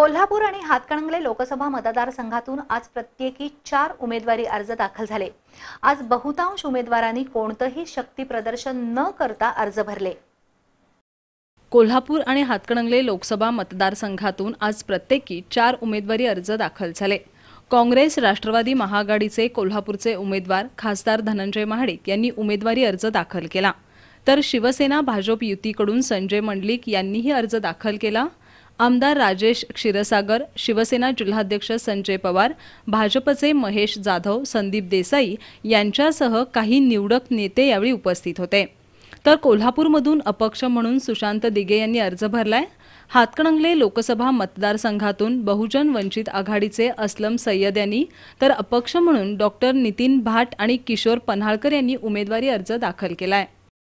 कोल्हापूर आणि हातकणंगले लोकसभा मतदारसंघातून आज प्रत्येकी चार उमेदवारी अर्ज दाखल झाले आज बहुतांश उमेदवारांनी कोणतंही शक्ती प्रदर्शन न करता अर्ज भरले कोल्हापूर आणि हातकणंगले लोकसभा मतदारसंघातून आज प्रत्येकी चार उमेदवारी अर्ज दाखल झाले काँग्रेस राष्ट्रवादी महाआघाडीचे कोल्हापूरचे उमेदवार खासदार धनंजय महाडिक यांनी उमेदवारी अर्ज दाखल केला तर शिवसेना भाजप युतीकडून संजय मंडलिक यांनीही अर्ज दाखल केला आमदार राजेश क्षीरसागर शिवसेना जिल्हाध्यक्ष संजय पवार भाजपचे महेश जाधव संदीप देसाई यांच्यासह काही निवडक नेते यावेळी उपस्थित होते तर कोल्हापूरमधून अपक्ष म्हणून सुशांत दिगे यांनी अर्ज भरलाय हातकणंगले लोकसभा मतदारसंघातून बहुजन वंचित आघाडीचे असलम सय्यद यांनी तर अपक्ष म्हणून डॉक्टर नितीन भाट आणि किशोर पन्हाळकर यांनी उमेदवारी अर्ज दाखल केला आहे